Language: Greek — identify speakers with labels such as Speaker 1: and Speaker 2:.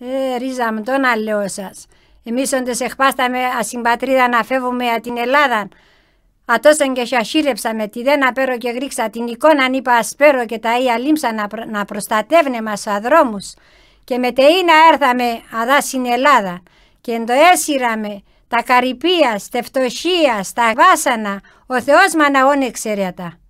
Speaker 1: Ε, ρίζα μου, να λέω σας. Εμείς όντες εχπάσταμε ασυμπατρίδα να φεύγουμε από την Ελλάδα. Ατόσον και με τη δένα πέρο και γρήξα την εικόνα είπα ασπέρο και τα ία λίμψα να, να προστατεύνε μας αδρόμους. Και με να έρθαμε αδά στην Ελλάδα και έσυραμε τα καρυπία, τα φτωχία, τα βάσανα, ο Θεός μ' αναγόν εξαιρέτα.